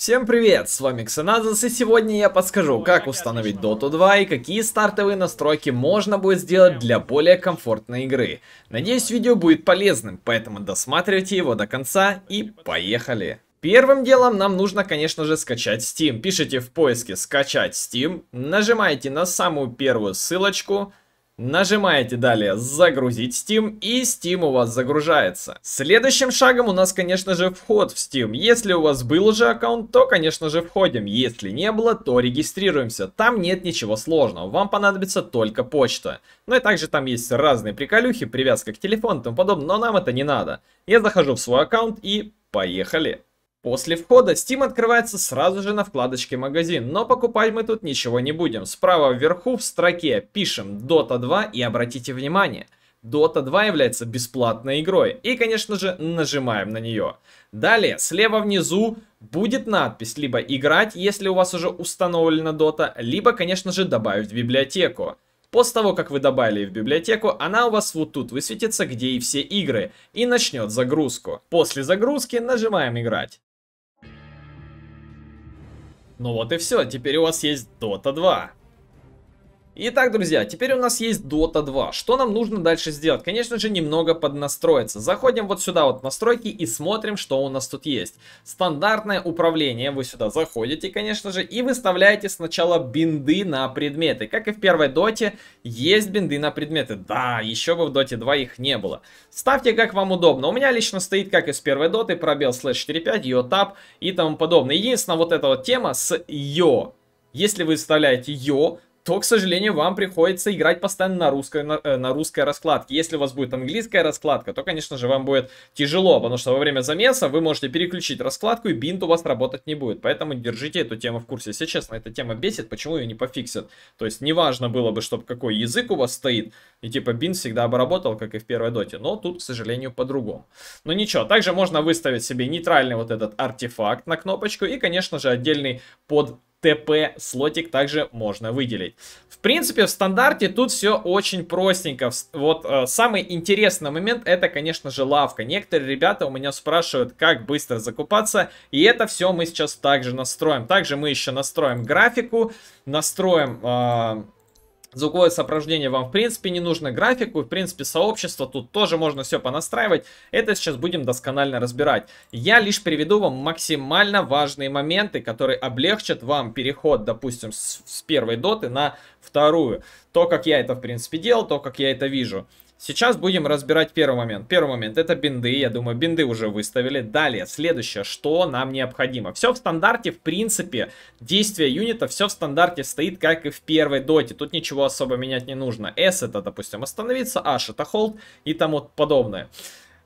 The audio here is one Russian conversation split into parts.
Всем привет, с вами Ксеназис, и сегодня я подскажу, как установить Dota 2 и какие стартовые настройки можно будет сделать для более комфортной игры. Надеюсь, видео будет полезным, поэтому досматривайте его до конца и поехали! Первым делом нам нужно, конечно же, скачать Steam. Пишите в поиске «скачать Steam», нажимаете на самую первую ссылочку, Нажимаете далее «Загрузить Steam» и Steam у вас загружается. Следующим шагом у нас, конечно же, вход в Steam. Если у вас был уже аккаунт, то, конечно же, входим. Если не было, то регистрируемся. Там нет ничего сложного, вам понадобится только почта. Ну и также там есть разные приколюхи, привязка к телефону и тому подобное, но нам это не надо. Я захожу в свой аккаунт и поехали. После входа Steam открывается сразу же на вкладочке «Магазин», но покупать мы тут ничего не будем. Справа вверху в строке пишем Dota 2 и обратите внимание, Dota 2 является бесплатной игрой и, конечно же, нажимаем на нее. Далее, слева внизу будет надпись либо «Играть», если у вас уже установлена Dota, либо, конечно же, «Добавить в библиотеку». После того, как вы добавили в библиотеку, она у вас вот тут высветится, где и все игры, и начнет загрузку. После загрузки нажимаем «Играть». Ну вот и все, теперь у вас есть Dota 2. Итак, друзья, теперь у нас есть Dota 2. Что нам нужно дальше сделать? Конечно же, немного поднастроиться. Заходим вот сюда вот в настройки и смотрим, что у нас тут есть. Стандартное управление. Вы сюда заходите, конечно же, и выставляете сначала бинды на предметы. Как и в первой доте, есть бинды на предметы. Да, еще бы в Dota 2 их не было. Ставьте как вам удобно. У меня лично стоит, как и с первой доты, пробел слэш 4.5, йо тап и тому подобное. Единственное, вот эта вот тема с йо. Если вы вставляете йо, то, к сожалению, вам приходится играть постоянно на русской, на, э, на русской раскладке. Если у вас будет английская раскладка, то, конечно же, вам будет тяжело, потому что во время замеса вы можете переключить раскладку, и бинт у вас работать не будет. Поэтому держите эту тему в курсе. Если честно, эта тема бесит, почему ее не пофиксят? То есть, неважно было бы, чтобы какой язык у вас стоит, и типа бинт всегда бы работал, как и в первой доте. Но тут, к сожалению, по-другому. Но ну ничего, также можно выставить себе нейтральный вот этот артефакт на кнопочку, и, конечно же, отдельный под ТП слотик также можно выделить. В принципе, в стандарте тут все очень простенько. Вот э, самый интересный момент это, конечно же, лавка. Некоторые ребята у меня спрашивают, как быстро закупаться. И это все мы сейчас также настроим. Также мы еще настроим графику, настроим... Э, Звуковое сопровождение вам в принципе не нужно, графику, в принципе сообщество, тут тоже можно все понастраивать. Это сейчас будем досконально разбирать. Я лишь приведу вам максимально важные моменты, которые облегчат вам переход, допустим, с, с первой доты на вторую. То, как я это в принципе делал, то, как я это вижу. Сейчас будем разбирать первый момент. Первый момент это бинды, я думаю, бинды уже выставили. Далее, следующее, что нам необходимо. Все в стандарте, в принципе, действие юнита, все в стандарте стоит, как и в первой доте. Тут ничего особо менять не нужно. S это, допустим, остановиться, H это холд и тому подобное.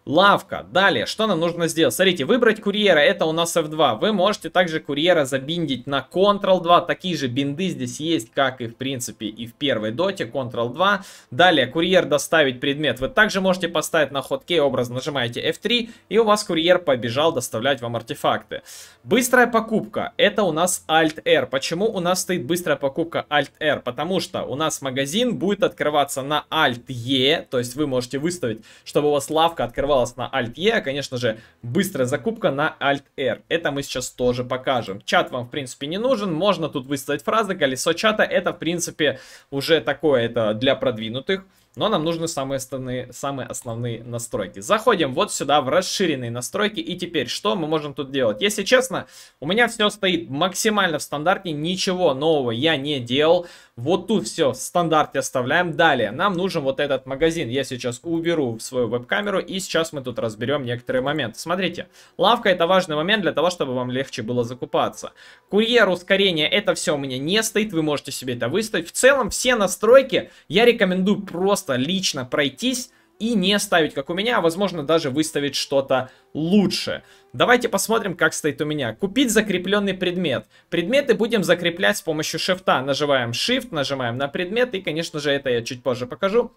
Лавка. Далее, что нам нужно сделать? Смотрите, выбрать курьера, это у нас F2. Вы можете также курьера забиндить на Ctrl 2. Такие же бинды здесь есть, как и в принципе и в первой доте, Ctrl 2. Далее, курьер доставить предмет. Вы также можете поставить на хоткей, образно нажимаете F3, и у вас курьер побежал доставлять вам артефакты. Быстрая покупка, это у нас Alt-R. Почему у нас стоит быстрая покупка Alt-R? Потому что у нас магазин будет открываться на Alt-E, то есть вы можете выставить, чтобы у вас лавка открывалась закрывалась на Alt-E, а, конечно же, быстрая закупка на Alt-R. Это мы сейчас тоже покажем. Чат вам, в принципе, не нужен, можно тут выставить фразы, колесо чата, это, в принципе, уже такое, это для продвинутых. Но нам нужны самые основные, самые основные настройки. Заходим вот сюда в расширенные настройки. И теперь что мы можем тут делать? Если честно, у меня все стоит максимально в стандарте. Ничего нового я не делал. Вот тут все в стандарте оставляем. Далее нам нужен вот этот магазин. Я сейчас уберу в свою веб-камеру. И сейчас мы тут разберем некоторые моменты. Смотрите, лавка это важный момент для того, чтобы вам легче было закупаться. Курьер, ускорение, это все у меня не стоит. Вы можете себе это выставить. В целом все настройки я рекомендую просто просто лично пройтись и не ставить, как у меня, а возможно даже выставить что-то лучше. Давайте посмотрим, как стоит у меня. Купить закрепленный предмет. Предметы будем закреплять с помощью шифта. Нажимаем Shift, нажимаем на предмет и, конечно же, это я чуть позже покажу.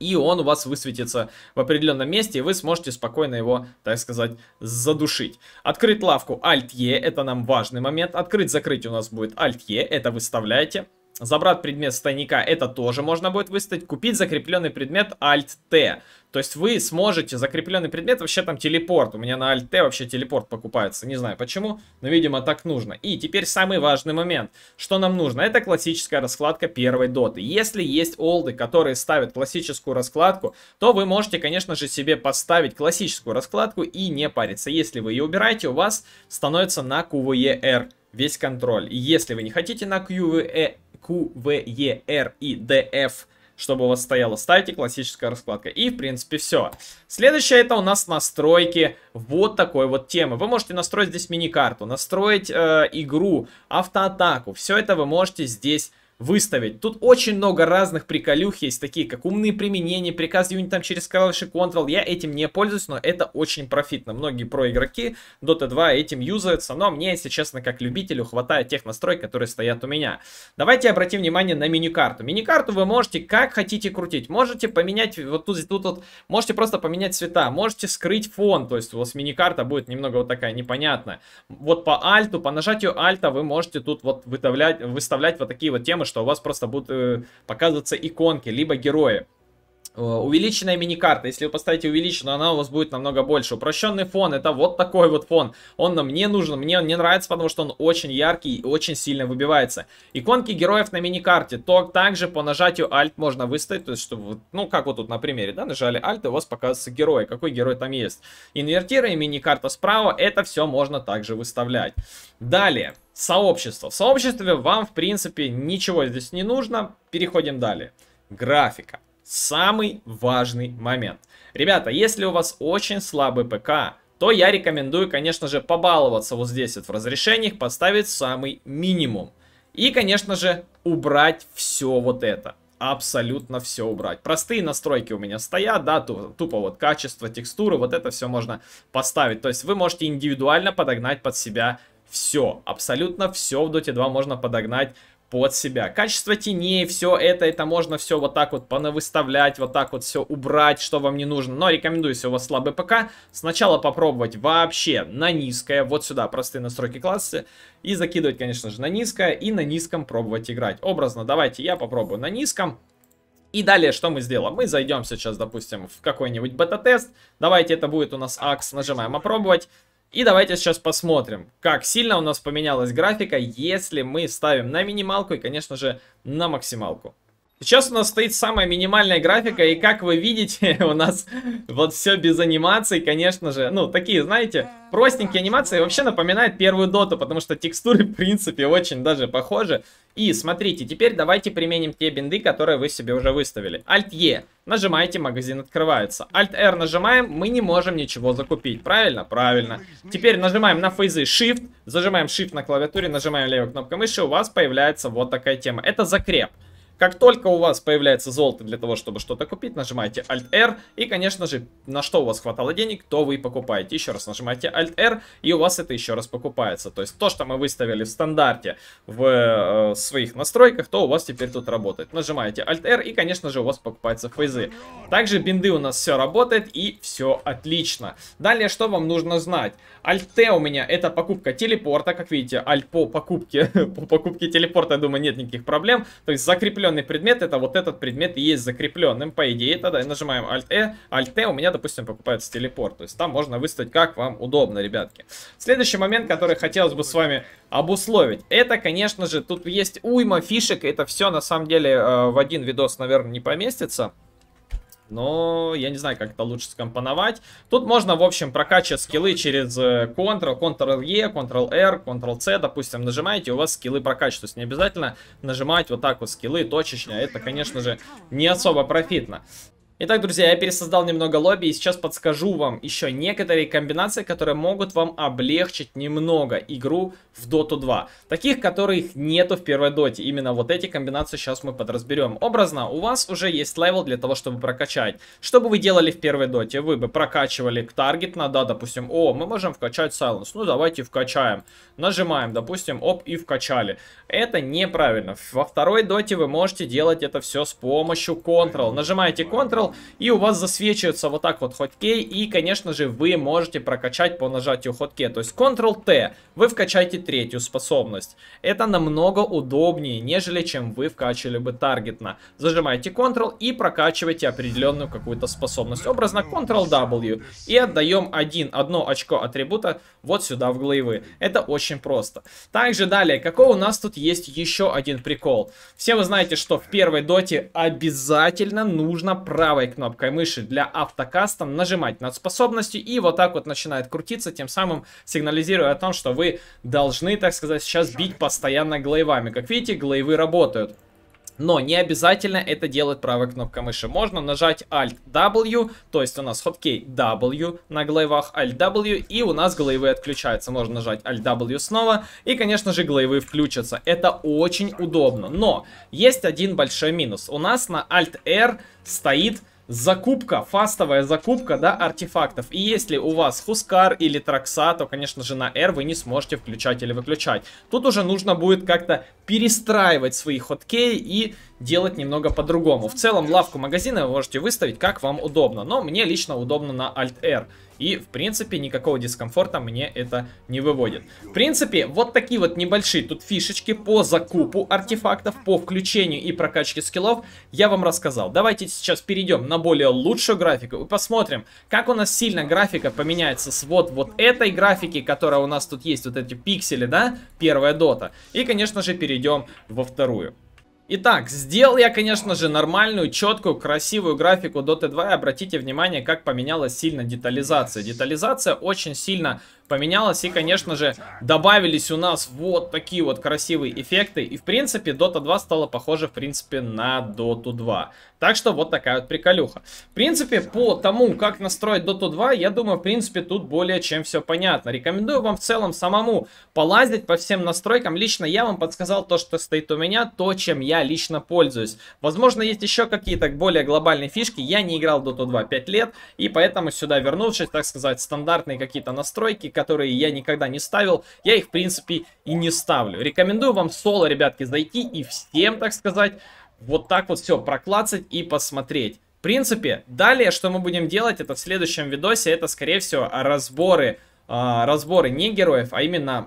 И он у вас высветится в определенном месте, и вы сможете спокойно его, так сказать, задушить. Открыть лавку Alt-E, это нам важный момент. Открыть-закрыть у нас будет Alt-E, это выставляете. Забрать предмет с тайника это тоже можно будет выставить. Купить закрепленный предмет Alt-T. То есть вы сможете закрепленный предмет, вообще там телепорт. У меня на Alt-T вообще телепорт покупается. Не знаю почему, но видимо так нужно. И теперь самый важный момент. Что нам нужно? Это классическая раскладка первой доты. Если есть олды, которые ставят классическую раскладку, то вы можете, конечно же, себе поставить классическую раскладку и не париться. Если вы ее убираете, у вас становится на QVER весь контроль. И если вы не хотите на QVE, э, QVER и DF, чтобы у вас стояла, ставите классическая раскладка. И, в принципе, все. Следующее это у нас настройки вот такой вот темы. Вы можете настроить здесь мини-карту, настроить э, игру, автоатаку. Все это вы можете здесь выставить. Тут очень много разных приколюх есть, такие как умные применения, приказ юнитам через клавиши Ctrl. Я этим не пользуюсь, но это очень профитно. Многие проигроки Dota 2 этим юзаются, но мне, если честно, как любителю, хватает тех настроек, которые стоят у меня. Давайте обратим внимание на миникарту. Миникарту вы можете как хотите крутить. Можете поменять вот тут, тут, вот, можете просто поменять цвета, можете скрыть фон, то есть у вас миникарта будет немного вот такая непонятная. Вот по альту, по нажатию альта вы можете тут вот выставлять, выставлять вот такие вот темы, что у вас просто будут э, показываться иконки, либо герои. Э, увеличенная мини карта, если вы поставите увеличенную, она у вас будет намного больше. Упрощенный фон, это вот такой вот фон. Он нам не нужен, мне он не нравится, потому что он очень яркий и очень сильно выбивается. Иконки героев на мини карте, то также по нажатию Alt можно выставить, то есть, чтобы, ну, как вот тут на примере, да, нажали Alt, и у вас показывается герой, какой герой там есть. Инвертируем мини миникарта справа, это все можно также выставлять. Далее, сообщество. В сообществе вам, в принципе, ничего здесь не нужно, переходим далее. Графика самый важный момент. Ребята, если у вас очень слабый ПК, то я рекомендую, конечно же, побаловаться вот здесь вот в разрешениях, поставить самый минимум. И, конечно же, убрать все вот это. Абсолютно все убрать. Простые настройки у меня стоят, да, тупо, тупо вот качество, текстуры, вот это все можно поставить. То есть вы можете индивидуально подогнать под себя все, абсолютно все в Dota 2 можно подогнать под себя. Качество теней, все это, это можно все вот так вот понавыставлять, вот так вот все убрать, что вам не нужно. Но рекомендую, если у вас слабый ПК, сначала попробовать вообще на низкое, вот сюда простые настройки класса, и закидывать, конечно же, на низкое, и на низком пробовать играть. Образно, давайте я попробую на низком. И далее что мы сделаем? Мы зайдем сейчас, допустим, в какой-нибудь бета-тест. Давайте это будет у нас АКС. Нажимаем «Опробовать». И давайте сейчас посмотрим, как сильно у нас поменялась графика, если мы ставим на минималку и, конечно же, на максималку. Сейчас у нас стоит самая минимальная графика, и как вы видите, у нас вот все без анимаций, конечно же. Ну, такие, знаете, простенькие анимации вообще напоминают первую доту, потому что текстуры, в принципе, очень даже похожи. И смотрите, теперь давайте применим те бинды, которые вы себе уже выставили. Alt-E. Нажимаете, магазин открывается. Alt-R нажимаем, мы не можем ничего закупить. Правильно? Правильно. Теперь нажимаем на фейзы Shift, зажимаем Shift на клавиатуре, нажимаем левой кнопкой мыши, у вас появляется вот такая тема. Это закреп. Как только у вас появляется золото для того, чтобы что-то купить, нажимаете Alt-R. И, конечно же, на что у вас хватало денег, то вы и покупаете. Еще раз нажимаете Alt-R, и у вас это еще раз покупается. То есть то, что мы выставили в стандарте в э, своих настройках, то у вас теперь тут работает. Нажимаете Alt-R, и, конечно же, у вас покупаются фейзы. Также бинды у нас все работает, и все отлично. Далее, что вам нужно знать? Alt-T у меня это покупка телепорта. Как видите, Alt по покупке, по покупке телепорта, я думаю, нет никаких проблем. То есть закреплен закрепленный предмет, это вот этот предмет и есть закрепленным, по идее, тогда нажимаем Alt-E, alt E у меня, допустим, покупается телепорт, то есть там можно выставить как вам удобно, ребятки. Следующий момент, который хотелось бы с вами обусловить, это, конечно же, тут есть уйма фишек, это все на самом деле э, в один видос, наверное, не поместится, но я не знаю, как это лучше скомпоновать. Тут можно, в общем, прокачивать скиллы через Ctrl, Ctrl-E, Ctrl-R, Ctrl-C, допустим, нажимаете, у вас скиллы прокачиваются. То есть не обязательно нажимать вот так вот скиллы точечно. Это, конечно же, не особо профитно. Итак, друзья, я пересоздал немного лобби и сейчас подскажу вам еще некоторые комбинации, которые могут вам облегчить немного игру в Доту 2. Таких, которых нету в первой доте. Именно вот эти комбинации сейчас мы подразберем. Образно, у вас уже есть левел для того, чтобы прокачать. Что бы вы делали в первой доте? Вы бы прокачивали таргет на, да, допустим, о, мы можем вкачать Silence. Ну, давайте вкачаем. Нажимаем, допустим, оп, и вкачали. Это неправильно. Во второй доте вы можете делать это все с помощью Ctrl. Нажимаете Ctrl, и у вас засвечиваются вот так вот хоткей, и, конечно же, вы можете прокачать по нажатию хоткей. То есть Ctrl-T, вы вкачаете третью способность. Это намного удобнее, нежели чем вы вкачали бы таргетно. Зажимаете Ctrl и прокачиваете определенную какую-то способность. Образно Ctrl-W. И отдаем один, одно очко атрибута вот сюда в главы. Это очень просто. Также далее, какого у нас тут есть еще один прикол. Все вы знаете, что в первой доте обязательно нужно правой правой кнопкой мыши для автокастом нажимать над способностью и вот так вот начинает крутиться, тем самым сигнализируя о том, что вы должны, так сказать, сейчас бить постоянно глейвами. Как видите, глейвы работают. Но не обязательно это делать правой кнопкой мыши. Можно нажать Alt-W, то есть у нас хоткей W на глайвах, Alt-W, и у нас глайвы отключаются. Можно нажать Alt-W снова, и, конечно же, глайвы включатся. Это очень удобно. Но есть один большой минус. У нас на Alt-R стоит закупка, фастовая закупка, да, артефактов. И если у вас Хускар или Тракса, то, конечно же, на R вы не сможете включать или выключать. Тут уже нужно будет как-то перестраивать свои хоткей и делать немного по-другому. В целом, лавку магазина вы можете выставить как вам удобно, но мне лично удобно на Alt-R. И, в принципе, никакого дискомфорта мне это не выводит. В принципе, вот такие вот небольшие тут фишечки по закупу артефактов, по включению и прокачке скиллов я вам рассказал. Давайте сейчас перейдем на более лучшую графику и посмотрим, как у нас сильно графика поменяется с вот вот этой графики, которая у нас тут есть, вот эти пиксели, да, первая дота. И, конечно же, перейдем во вторую. Итак, сделал я, конечно же, нормальную, четкую, красивую графику Dota 2. И обратите внимание, как поменялась сильно детализация. Детализация очень сильно поменялось. И, конечно же, добавились у нас вот такие вот красивые эффекты. И, в принципе, Dota 2 стала похожа, в принципе, на Dota 2. Так что вот такая вот приколюха. В принципе, по тому, как настроить Dota 2, я думаю, в принципе, тут более чем все понятно. Рекомендую вам в целом самому полазить по всем настройкам. Лично я вам подсказал то, что стоит у меня, то, чем я лично пользуюсь. Возможно, есть еще какие-то более глобальные фишки. Я не играл в Dota 2 5 лет, и поэтому сюда вернувшись, так сказать, стандартные какие-то настройки, которые я никогда не ставил, я их, в принципе, и не ставлю. Рекомендую вам соло, ребятки, зайти и всем, так сказать, вот так вот все проклацать и посмотреть. В принципе, далее, что мы будем делать, это в следующем видосе, это, скорее всего, разборы, э, разборы не героев, а именно,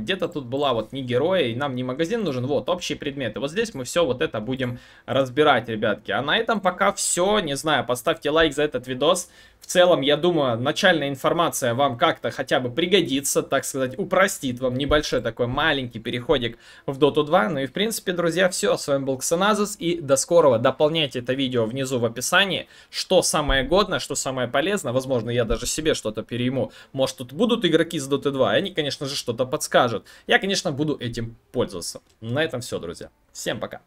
где-то тут была вот не героя, и нам не магазин нужен, вот, общие предметы. Вот здесь мы все вот это будем разбирать, ребятки. А на этом пока все, не знаю, поставьте лайк за этот видос, в целом, я думаю, начальная информация вам как-то хотя бы пригодится, так сказать, упростит вам небольшой такой маленький переходик в Dota 2. Ну и, в принципе, друзья, все. С вами был Ксеназис, и до скорого. Дополняйте это видео внизу в описании, что самое годно, что самое полезно. Возможно, я даже себе что-то перейму. Может, тут будут игроки с Dota 2, и они, конечно же, что-то подскажут. Я, конечно, буду этим пользоваться. На этом все, друзья. Всем пока.